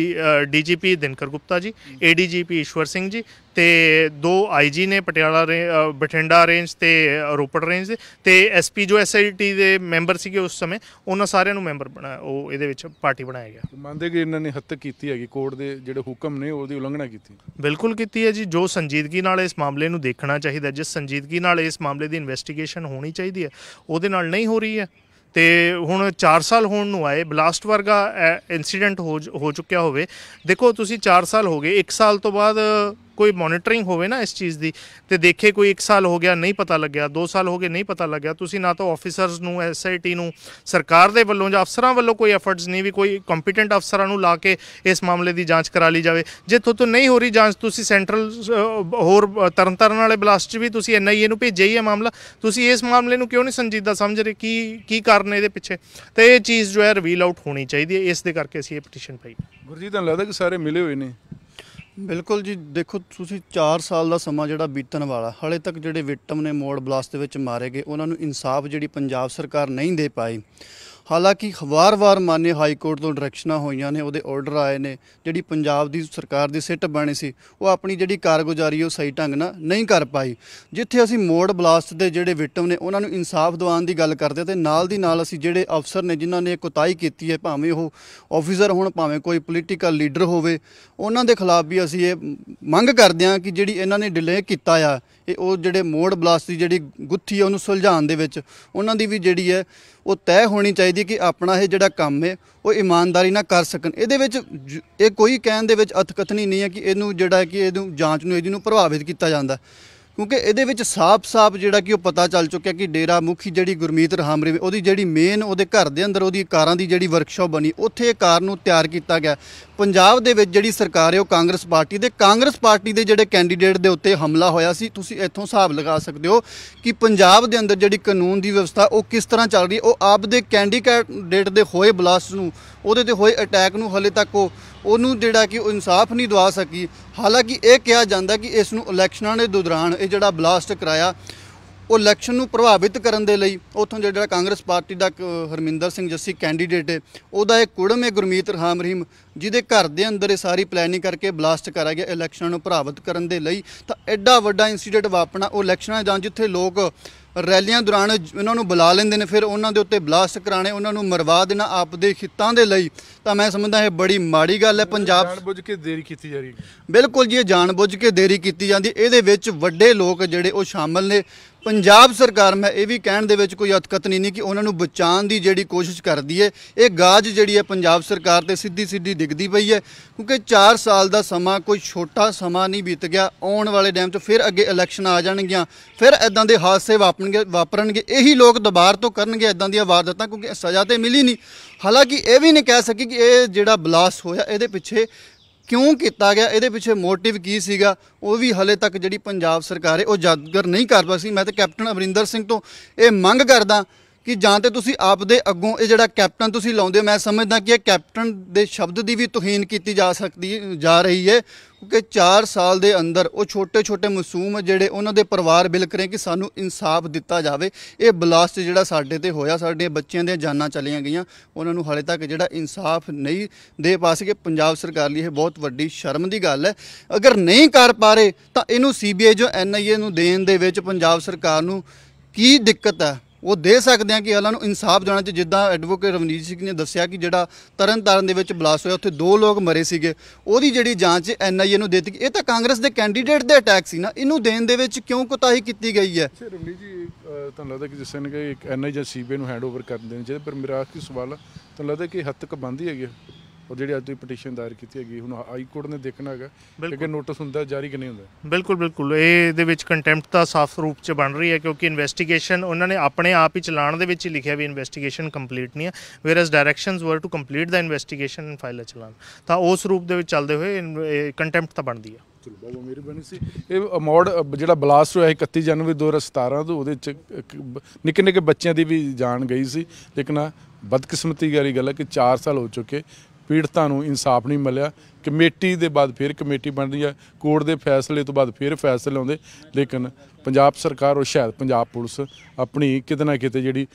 ਡੀਜੀਪੀ ਦਿਨਕਰ ਗੁਪਤਾ ਜੀ ਏਡੀਜੀਪੀ ਈਸ਼ਵਰ ਸਿੰਘ ਜੀ ਤੇ ਦੋ ਆਈਜੀ ਨੇ ਪਟਿਆਲਾ ਬਠਿੰਡਾ ਰੇਂਜ ਤੇ ਰੋਪੜ ਰੇਂਜ ਤੇ ਐਸਪੀ ਜੋ ਐਸਆਈਟੀ ਦੇ ਮੈਂਬਰ ਸੀਗੇ ਉਸ ਸਮੇਂ ਉਹਨਾਂ ਸਾਰਿਆਂ ਨੂੰ ਮੈਂਬਰ ਬਣਾ ਉਹ ਇਹਦੇ ਵਿੱਚ ਪਾਰਟੀ ਬਣਾਇਆ ਗਿਆ ਮੰਨਦੇ ਕਿ ਇਹਨਾਂ ਨੇ ਹੱਤਕ ਕੀਤੀ ਹੈਗੀ ਕੋਰਟ ਦੇ ਜਿਹੜੇ ਹੁਕਮ ਨੇ ਉਹਦੀ ਉਲੰਘਣਾ ਕੀਤੀ ਬਿਲਕੁਲ ਕੀਤੀ ਹੈ ਜੀ ਜੋ ਸੰਜੀਦਗੀ ਨਾਲ ਇਸ ਮਾਮਲੇ ਨੂੰ ਦੇਖਣਾ ਚਾਹੀਦਾ ਜਿਸ ਸੰਜੀਦਗੀ ਨਾਲ ਇਸ ਮਾਮਲੇ ਦੀ ਇਨਵੈਸਟੀਗੇਸ਼ਨ ਹੋਣੀ ਚਾਹੀਦੀ ਹੈ ਉਹਦੇ ਨਾਲ ਨਹੀਂ ਹੋ ਰਹੀ ਹੈ ਤੇ ਹੁਣ 4 ਸਾਲ ਹੋਣ ਨੂੰ ਆਏ ਬਲਾਸਟ ਵਰਗਾ ਇਨਸੀਡੈਂਟ ਹੋ ਚੁੱਕਿਆ ਹੋਵੇ ਦੇਖੋ ਤੁਸੀਂ 4 ਸਾਲ ਹੋ ਗਏ 1 ਸਾਲ ਤੋਂ ਬਾਅਦ ਕੋਈ ਮੋਨਿਟਰਿੰਗ ਹੋਵੇ ਨਾ ਇਸ ਚੀਜ਼ ਦੀ ਤੇ ਦੇਖੇ ਕੋਈ 1 ਸਾਲ ਹੋ ਗਿਆ ਨਹੀਂ ਪਤਾ ਲੱਗਿਆ 2 ਸਾਲ ਹੋ ਗਏ ਨਹੀਂ ਪਤਾ ਲੱਗਿਆ ਤੁਸੀਂ ਨਾ ਤਾਂ ਆਫੀਸਰਸ ਨੂੰ ਐਸਆਈਟੀ ਨੂੰ ਸਰਕਾਰ ਦੇ ਵੱਲੋਂ ਜਾਂ ਅਫਸਰਾਂ ਵੱਲੋਂ ਕੋਈ ਐਫਰਟਸ ਨਹੀਂ ਵੀ ਕੋਈ ਕੰਪੀਟੈਂਟ ਅਫਸਰਾਂ ਨੂੰ ਲਾ ਕੇ ਇਸ ਮਾਮਲੇ ਦੀ ਜਾਂਚ ਕਰਾ ਲਈ ਜਾਵੇ ਜੇ ਤੋਂ ਨਹੀਂ ਹੋ ਰਹੀ ਜਾਂਚ ਤੁਸੀਂ ਸੈਂਟਰਲ ਹੋਰ ਤਰਨਤਾਰਨ ਵਾਲੇ ਬਲਾਸਟ ਵੀ ਤੁਸੀਂ ਐਨਆਈਏ ਨੂੰ ਭੇਜਿਆ ਹੀ ਹੈ ਮਾਮਲਾ ਤੁਸੀਂ ਇਸ ਮਾਮਲੇ ਨੂੰ ਕਿਉਂ ਨਹੀਂ ਸੰਜੀਦਾ ਸਮਝ ਰਹੇ ਕੀ ਕੀ ਕਾਰਨ ਇਹਦੇ ਪਿੱਛੇ ਤੇ ਇਹ ਚੀਜ਼ ਜੋ ਹੈ ਰਿਵੀਲ ਆਊਟ ਹੋਣੀ ਚਾਹੀਦੀ ਹੈ ਇਸ ਦੇ ਕਰਕੇ ਅਸੀਂ ਇਹ ਪਟੀਸ਼ਨ ਪਾਈ ਗੁਰਜੀਤ ਤੁਹਾਨੂੰ ਲੱਗਦਾ ਕਿ ਸਾਰੇ ਮਿਲੇ ਹੋਏ ਨੇ ਬਿਲਕੁਲ ਜੀ ਦੇਖੋ ਤੁਸੀਂ 4 ਸਾਲ ਦਾ ਸਮਾਂ ਜਿਹੜਾ ਬੀਤਣ ਵਾਲਾ ਹਲੇ ਤੱਕ ਜਿਹੜੇ ਵਿਕਟਮ ਨੇ ਮੋੜ ਬਲਾਸਟ ਦੇ ਵਿੱਚ ਮਾਰੇ ਗਏ ਉਹਨਾਂ ਨੂੰ ਇਨਸਾਫ ਜਿਹੜੀ ਪੰਜਾਬ ਸਰਕਾਰ ਨਹੀਂ ਦੇ ਪਾਈ ਹਾਲਾਂਕਿ ਵਾਰ-ਵਾਰ ਮਾਨੇ ਹਾਈ ਕੋਰਟ ਤੋਂ ਡਾਇਰੈਕਸ਼ਨਾਂ ਹੋਈਆਂ ਨੇ ਉਹਦੇ ਆਰਡਰ ਆਏ ਨੇ ਜਿਹੜੀ ਪੰਜਾਬ ਦੀ ਸਰਕਾਰ ਦੀ ਸਿੱਟ ਬਣੀ ਸੀ ਉਹ ਆਪਣੀ ਜਿਹੜੀ ਕਾਰਗੁਜ਼ਾਰੀ ਉਹ ਸਹੀ ਢੰਗ ਨਾਲ ਨਹੀਂ ਕਰ ਪਾਈ ਜਿੱਥੇ ਅਸੀਂ ਮੋੜ ਬਲਾਸਟ ਦੇ ਜਿਹੜੇ ਵਿਟਮ ਨੇ ਉਹਨਾਂ ਨੂੰ ਇਨਸਾਫ ਦਿਵਾਉਣ ਦੀ ਗੱਲ ਕਰਦੇ ਤੇ ਨਾਲ ਦੀ ਨਾਲ ਅਸੀਂ ਜਿਹੜੇ ਅਫਸਰ ਨੇ ਜਿਨ੍ਹਾਂ ਨੇ ਕੁਤਾਈ ਕੀਤੀ ਹੈ ਭਾਵੇਂ ਉਹ ਆਫੀਸਰ ਹੋਣ ਭਾਵੇਂ ਕੋਈ ਪੋਲੀਟੀਕਲ ਲੀਡਰ ਹੋਵੇ ਉਹਨਾਂ ਦੇ ਖਿਲਾਫ ਵੀ ਅਸੀਂ ਇਹ ਮੰਗ ਕਰਦੇ ਹਾਂ ਕਿ ਜਿਹੜੀ ਇਹਨਾਂ ਨੇ ਡਿਲੇ ਕੀਤਾ ਆ ਇਹ ਉਹ ਜਿਹੜੇ ਮੋੜ ਬਲਾਸਟ ਦੀ ਜਿਹੜੀ ਗੁੱਥੀ ਹੈ ਉਹਨੂੰ ਸੁਲਝਾਉਣ ਦੇ ਵਿੱਚ ਉਹਨਾਂ ਦੀ ਵੀ ਜਿਹੜੀ ਹੈ ਉਹ ਤੈਅ ਹੋਣੀ ਚਾਹੀਦੀ ਕਿ ਆਪਣਾ ਇਹ ਜਿਹੜਾ ਕੰਮ ਹੈ ਉਹ ਇਮਾਨਦਾਰੀ ਨਾਲ ਕਰ ਸਕਣ ਇਹਦੇ ਵਿੱਚ ਇਹ ਕੋਈ ਕਹਿਣ ਦੇ ਵਿੱਚ ਅਥਕਥਨੀ ਨਹੀਂ ਹੈ ਕਿ ਇਹਨੂੰ ਜਿਹੜਾ ਕਿ ਇਹਨੂੰ ਜਾਂਚ ਨੂੰ ਇਹਦੀ ਨੂੰ ਪ੍ਰਭਾਵਿਤ ਕੀਤਾ ਜਾਂਦਾ ਕਿਉਂਕਿ ਇਹਦੇ ਵਿੱਚ ਸਾਫ਼-ਸਾਫ਼ ਜਿਹੜਾ ਕਿ ਉਹ ਪਤਾ ਚੱਲ ਚੁੱਕਿਆ ਕਿ ਡੇਰਾ ਮੁਖੀ ਜਿਹੜੀ ਗੁਰਮੀਤ ਰਾਮਰੇ ਉਹਦੀ ਜਿਹੜੀ ਮੇਨ ਉਹਦੇ ਘਰ ਦੇ ਅੰਦਰ ਉਹਦੀ ਕਾਰਾਂ ਦੀ ਜਿਹੜੀ ਵਰਕਸ਼ਾਪ ਬਣੀ ਉੱਥੇ ਇਹ ਕਾਰ ਨੂੰ ਤਿਆਰ ਕੀਤਾ ਗਿਆ ਪੰਜਾਬ ਦੇ ਵਿੱਚ ਜਿਹੜੀ ਸਰਕਾਰ ਹੈ ਉਹ ਕਾਂਗਰਸ ਪਾਰਟੀ ਦੇ ਕਾਂਗਰਸ ਪਾਰਟੀ ਦੇ ਜਿਹੜੇ ਕੈਂਡੀਡੇਟ ਦੇ ਉੱਤੇ ਹਮਲਾ ਹੋਇਆ ਸੀ ਤੁਸੀਂ ਇੱਥੋਂ ਹਿਸਾਬ ਲਗਾ ਸਕਦੇ ਹੋ ਕਿ ਪੰਜਾਬ ਦੇ ਅੰਦਰ ਜਿਹੜੀ ਕਾਨੂੰਨ ਦੀ ਵਿਵਸਥਾ ਉਹ ਕਿਸ ਤਰ੍ਹਾਂ ਚੱਲ ਰਹੀ ਹੈ ਉਹ ਆਪ ਦੇ ਕੈਂਡੀਡੇਟ ਦੇ ਹੋਏ ਬਲਾਸਟ ਨੂੰ ਉਹਦੇ ਤੇ ਹੋਏ ਅਟੈਕ ਨੂੰ ਹਲੇ ਤੱਕ ਉਹ ਉਹਨੂੰ ਜਿਹੜਾ ਕਿ ਇਨਸਾਫ ਨਹੀਂ ਦਵਾ ਸਕੀ ਹਾਲਾਂਕਿ ਇਹ ਕਿਹਾ ਜਾਂਦਾ ਕਿ ਇਸ ਨੂੰ ਇਲੈਕਸ਼ਨਾਂ ਦੇ ਦੌਰਾਨ ਇਹ ਜਿਹੜਾ ਬਲਾਸਟ ਕਰਾਇਆ ਉਹ ਇਲੈਕਸ਼ਨ ਨੂੰ ਪ੍ਰਭਾਵਿਤ ਕਰਨ ਦੇ ਲਈ ਉਥੋਂ ਜਿਹੜਾ ਕਾਂਗਰਸ ਪਾਰਟੀ ਦਾ ਹਰਮਿੰਦਰ ਸਿੰਘ ਜੱਸੀ ਕੈਂਡੀਡੇਟ ਹੈ ਉਹਦਾ ਇਹ ਕੁੜਮ ਹੈ ਗੁਰਮੀਤ ਰਹਾਮ ਰਹੀਮ ਜਿਹਦੇ ਘਰ ਦੇ ਅੰਦਰ ਇਹ ਸਾਰੀ ਪਲੈਨਿੰਗ ਕਰਕੇ ਬਲਾਸਟ ਕਰਾ ਗਿਆ ਇਲੈਕਸ਼ਨ ਨੂੰ ਪ੍ਰਭਾਵਿਤ ਕਰਨ ਦੇ ਲਈ ਤਾਂ ਐਡਾ ਵੱਡਾ ਇਨਸੀਡੈਂਟ ਵਾਪਣਾ ਉਹ ਇਲੈਕਸ਼ਨਾਂ ਜਾਂ ਜਿੱਥੇ ਲੋਕ ਰੈਲੀਆਂ ਦੌਰਾਨ ਉਹਨਾਂ ਨੂੰ ਬੁਲਾ ਲੈਂਦੇ ਨੇ ਫਿਰ ਉਹਨਾਂ ਦੇ ਉੱਤੇ ਬਲਾਸਟ ਕਰਾਣੇ ਉਹਨਾਂ ਨੂੰ ਮਰਵਾ ਦੇਣਾ ਆਪਦੇ ਖਿੱਤਾਂ ਦੇ ਲਈ ਤਾਂ ਮੈਂ ਸਮਝਦਾ ਇਹ ਬੜੀ ਮਾੜੀ ਗੱਲ ਹੈ ਪੰਜਾਬ ਜਾਣਬੁੱਝ ਕੇ ਦੇਰੀ ਕੀਤੀ ਜਾ ਰਹੀ ਹੈ ਬਿਲਕੁਲ ਜੀ ਇਹ ਜਾਣਬੁੱਝ ਕੇ ਦੇਰੀ ਕੀਤੀ ਜਾਂਦੀ ਇਹਦੇ ਵਿੱਚ ਵੱਡੇ ਲੋਕ ਜਿਹੜੇ ਉਹ ਸ਼ਾਮਲ ਨੇ ਪੰਜਾਬ ਸਰਕਾਰ ਮੈਂ ਇਹ ਵੀ ਕਹਿਣ ਦੇ ਵਿੱਚ ਕੋਈ ਅਤਕਤ ਨਹੀਂ ਕਿ ਉਹਨਾਂ ਨੂੰ ਬਚਾਉਣ ਦੀ ਜਿਹੜੀ ਕੋਸ਼ਿਸ਼ ਕਰਦੀ ਹੈ ਇਹ ਗਾਜ ਜਿਹੜੀ ਹੈ ਪੰਜਾਬ ਸਰਕਾਰ ਤੇ ਸਿੱਧੀ ਸਿੱਧੀ ਡਿੱਗਦੀ ਪਈ ਹੈ ਕਿਉਂਕਿ 4 ਸਾਲ ਦਾ ਸਮਾਂ ਕੋਈ ਛੋਟਾ ਸਮਾਂ ਨਹੀਂ ਬੀਤ ਗਿਆ ਆਉਣ ਵਾਲੇ ਟਾਈਮ 'ਚ ਫਿਰ ਅੱਗੇ ਇਲੈਕਸ਼ਨ ਆ ਜਾਣਗੀਆਂ ਫਿਰ ਐਦਾਂ ਦੇ ਹਾਦਸੇ ਵਾਪਰ ਵਾਪਰਨਗੇ ਵਾਪਰਨਗੇ ਇਹੀ ਲੋਕ ਦੁਬਾਰ ਤੋਂ ਕਰਨਗੇ ਇਦਾਂ ਦੀਆਂ ਵਾਰਦਾਤਾਂ ਕਿਉਂਕਿ ਸਜ਼ਾ ਤੇ ਮਿਲੀ ਨਹੀਂ ਹਾਲਾਂਕਿ ਇਹ ਵੀ ਨਹੀਂ ਕਹਿ ਸਕੀ ਕਿ ਇਹ ਜਿਹੜਾ ਬਲਾਸ ਹੋਇਆ ਇਹਦੇ ਪਿੱਛੇ ਕਿਉਂ ਕੀਤਾ ਗਿਆ ਇਹਦੇ ਪਿੱਛੇ ਮੋਟਿਵ ਕੀ ਸੀਗਾ ਉਹ ਵੀ ਹਲੇ ਤੱਕ ਜਿਹੜੀ ਪੰਜਾਬ ਸਰਕਾਰ ਹੈ ਉਹ ਜਾਦਗਰ ਨਹੀਂ ਕਰ ਪਾ ਸੀ ਮੈਂ ਤਾਂ ਕੈਪਟਨ ਅਮਰਿੰਦਰ ਸਿੰਘ ਤੋਂ ਇਹ ਮੰਗ ਕਰਦਾ ਕਿ ਜਾਂ ਤੇ ਤੁਸੀਂ ਆਪ ਦੇ ਅੱਗੋਂ ਇਹ ਜਿਹੜਾ ਕੈਪਟਨ ਤੁਸੀਂ ਲਾਉਂਦੇ ਹੋ ਮੈਂ ਸਮਝਦਾ ਕਿ ਇਹ ਕੈਪਟਨ ਦੇ ਸ਼ਬਦ ਦੀ ਵੀ ਤੋਹੀਨ ਕੀਤੀ ਜਾ ਸਕਦੀ ਜਾ ਰਹੀ ਹੈ ਕਿ 4 ਸਾਲ ਦੇ ਅੰਦਰ ਉਹ ਛੋਟੇ-ਛੋਟੇ ਮਾਸੂਮ ਜਿਹੜੇ ਉਹਨਾਂ ਦੇ ਪਰਿਵਾਰ ਬਿਲਕ ਰਹੇ ਕਿ ਸਾਨੂੰ ਇਨਸਾਫ ਦਿੱਤਾ ਜਾਵੇ ਇਹ ਬਲਾਸਟ ਜਿਹੜਾ ਸਾਡੇ ਤੇ ਹੋਇਆ ਸਾਡੇ ਬੱਚਿਆਂ ਦੀਆਂ ਜਾਨਾਂ ਚਲੀਆਂ ਗਈਆਂ ਉਹਨਾਂ ਨੂੰ ਹਾਲੇ ਤੱਕ ਜਿਹੜਾ ਇਨਸਾਫ ਨਹੀਂ ਦੇ ਪਾ ਸਕੇ ਪੰਜਾਬ ਸਰਕਾਰ ਲਈ ਇਹ ਬਹੁਤ ਵੱਡੀ ਸ਼ਰਮ ਦੀ ਗੱਲ ਹੈ ਅਗਰ ਨਹੀਂ ਕਰ ਪਾਰੇ ਤਾਂ ਇਹਨੂੰ ਸੀਬੀਆਈ ਜੋ ਐਨਆਈਏ ਨੂੰ ਦੇਣ ਦੇ ਵਿੱਚ ਪੰਜਾਬ ਸਰਕਾਰ ਨੂੰ ਕੀ ਦਿੱਕਤ ਹੈ ਉਹ ਦੇ ਸਕਦੇ ਆ ਕਿ ਉਹਨਾਂ ਨੂੰ ਇਨਸਾਫ ਦੇਣਾ ਚਾਹੀਦਾ ਜਿੱਦਾਂ ਐਡਵੋਕੇਟ ਰਵਨੀਤ ਸਿੰਘ ਨੇ ਦੱਸਿਆ ਕਿ ਜਿਹੜਾ ਤਰਨ ਤਾਰਨ ਦੇ ਵਿੱਚ ਬਲਾਸਟ ਹੋਇਆ ਉੱਥੇ ਦੋ ਲੋਕ ਮਰੇ ਸੀਗੇ ਉਹਦੀ ਜਿਹੜੀ ਜਾਂਚ ਐਨਆਈਏ ਨੂੰ ਦਿੱਤੀ ਇਹ ਤਾਂ ਕਾਂਗਰਸ ਦੇ ਕੈਂਡੀਡੇਟ ਦੇ ਅਟੈਕ ਸੀ ਨਾ ਇਹਨੂੰ ਦੇਣ ਦੇ ਵਿੱਚ ਕਿਉਂ ਕੋਤਾਹੀ ਕੀਤੀ ਗਈ ਹੈ ਰਵਨੀਤ ਜੀ ਤੁਹਾਨੂੰ ਲੱਗਦਾ ਕਿ ਜਿਸ ਨੇ ਕਿ ਐਨਆਈਏ ਜਾਂ ਸੀਬੀਆਈ ਨੂੰ ਹੈਂਡਓਵਰ ਕਰ ਦੇਣ ਚਾਹੀਦੀ ਪਰ ਮੇਰਾ ਆਖਰੀ ਸਵਾਲ ਤੁਹਾਨੂੰ ਲੱਗਦਾ ਕਿ ਹੱਤਕ ਬੰਦੀ ਬੰਦ ਹੀ ਹੈਗੀ ਔਰ ਜਿਹੜੀ ਅੱਜ ਤੁਸੀਂ ਪਟੀਸ਼ਨ ਦਾਇਰ ਕੀਤੀ ਹੈਗੀ ਹੁਣ ਹਾਈ ਕੋਰਟ ਨੇ ਦੇਖਣਾ ਹੈਗਾ ਕਿ ਨੋਟਿਸ ਹੁੰਦਾ ਜਾਰੀ ਕਿ ਨਹੀਂ ਹੁੰਦਾ ਬਿਲਕੁਲ ਬਿਲਕੁਲ ਇਹ ਦੇ ਵਿੱਚ ਕੰਟੈਂਪਟ ਤਾਂ ਸਾਫ਼ ਰੂਪ 'ਚ ਬਣ ਰਹੀ ਹੈ ਕਿਉਂਕਿ ਇਨਵੈਸਟੀਗੇਸ਼ਨ ਉਹਨਾਂ ਨੇ ਆਪਣੇ ਆਪ ਹੀ ਚਲਾਣ ਦੇ ਵਿੱਚ ਹੀ ਲਿਖਿਆ ਵੀ ਇਨਵੈਸਟੀਗੇਸ਼ਨ ਕੰਪਲੀਟ ਨਹੀਂ ਹੈ whereas directions were to complete the investigation and file challan ਤਾਂ ਉਸ ਰੂਪ ਦੇ ਵਿੱਚ ਚੱਲਦੇ ਹੋਏ ਕੰਟੈਂਪਟ ਤਾਂ ਬਣਦੀ ਹੈ ਚਲੋ ਬਾਬਾ ਮੇਰੀ ਬਣੀ ਸੀ ਇਹ ਮੋੜ ਜਿਹੜਾ ਬਲਾਸਟ ਹੋਇਆ 31 ਜਨਵਰੀ 2017 ਤੋਂ ਉਹਦੇ ਚ ਨਿੱਕੇ ਨਿੱਕੇ ਬੱਚਿਆਂ ਦੀ ਵੀ ਜਾਨ ਗਈ ਸੀ ਲੇਕਿਨ ਬਦਕਿਸਮਤੀ ਵਾਲੀ ਗੱਲ ਹੈ ਕਿ 4 ਸਾਲ ਹੋ ਚੁੱਕੇ ਪੀੜਤਾਂ ਨੂੰ ਇਨਸਾਫ ਨਹੀਂ ਮਿਲਿਆ ਕਮੇਟੀ ਦੇ ਬਾਅਦ ਫਿਰ ਕਮੇਟੀ ਬਣਦੀ ਹੈ ਕੋਰਟ ਦੇ ਫੈਸਲੇ ਤੋਂ ਬਾਅਦ ਫਿਰ ਫੈਸਲੇ ਆਉਂਦੇ ਲੇਕਿਨ ਪੰਜਾਬ ਸਰਕਾਰ ਉਹ ਸ਼ਾਇਦ ਪੰਜਾਬ ਪੁਲਿਸ ਆਪਣੀ ਕਿਤੇ ਨਾ ਕਿਤੇ ਜਿਹੜੀ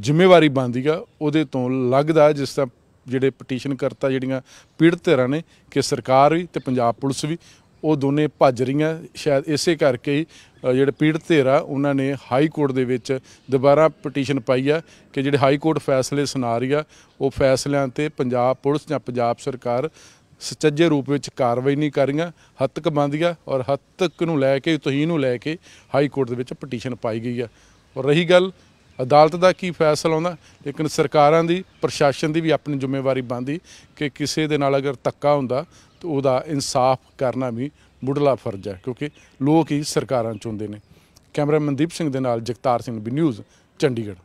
ਜ਼ਿੰਮੇਵਾਰੀ ਬੰਦੀ ਆ ਉਹਦੇ ਤੋਂ ਲੱਗਦਾ ਜਿਸ ਤਰ੍ਹਾਂ ਜਿਹੜੇ ਪਟੀਸ਼ਨ ਕਰਤਾ ਜਿਹੜੀਆਂ ਪੀੜਤ ਧਿਰਾਂ ਨੇ ਕਿ ਸਰਕਾਰ ਵੀ ਤੇ ਪੰਜਾਬ ਪੁਲਿਸ ਵੀ ਉਹ ਦੋਨੇ ਭੱਜ ਰਹੀਆਂ ਸ਼ਾਇਦ ਇਸੇ ਕਰਕੇ ਜਿਹੜੇ ਪੀੜਤ ਧਿਰ ਉਹਨਾਂ ਨੇ ਹਾਈ ਕੋਰਟ ਦੇ ਵਿੱਚ ਦੁਬਾਰਾ ਪਟੀਸ਼ਨ ਪਾਈ ਆ ਕਿ ਜਿਹੜੇ ਹਾਈ ਕੋਰਟ ਫੈਸਲੇ ਸੁਣਾ ਰਹੀ ਆ ਉਹ ਫੈਸਲਿਆਂ ਤੇ ਪੰਜਾਬ ਪੁਲਿਸ ਜਾਂ ਪੰਜਾਬ ਸਰਕਾਰ ਸੱਚੇ ਰੂਪ ਵਿੱਚ ਕਾਰਵਾਈ ਨਹੀਂ ਕਰ ਰਹੀਆਂ ਹੱਦ ਬੰਦੀਆਂ ਔਰ ਹੱਤਕ ਨੂੰ ਲੈ ਕੇ ਤੋਹੀ ਨੂੰ ਲੈ ਕੇ ਹਾਈ ਕੋਰਟ ਦੇ ਵਿੱਚ ਪਟੀਸ਼ਨ ਪਾਈ ਗਈ ਆ ਔਰ ਰਹੀ ਗੱਲ ਅਦਾਲਤ ਦਾ ਕੀ ਫੈਸਲਾ ਆਉਂਦਾ ਲੇਕਿਨ ਸਰਕਾਰਾਂ ਦੀ ਪ੍ਰਸ਼ਾਸਨ ਦੀ ਵੀ ਆਪਣੀ ਜ਼ਿੰਮੇਵਾਰੀ ਬੰਦੀ ਕਿ ਕਿਸੇ ਦੇ ਨਾਲ ਅਗਰ ਤੱਕਾ ਹੁੰਦਾ ਤੇ ਉਹਦਾ ਇਨਸਾਫ ਕਰਨਾ ਵੀ ਮੁੱਢਲਾ ਫਰਜ਼ ਹੈ ਕਿਉਂਕਿ ਲੋਕ ਹੀ ਸਰਕਾਰਾਂ ਚੁੰਦੇ ਨੇ ਕੈਮਰਾ ਮਨਦੀਪ ਸਿੰਘ ਦੇ ਨਾਲ ਜਗਤਾਰ ਸਿੰਘ ਵੀ ਨਿਊਜ਼ ਚੰਡੀਗੜ੍ਹ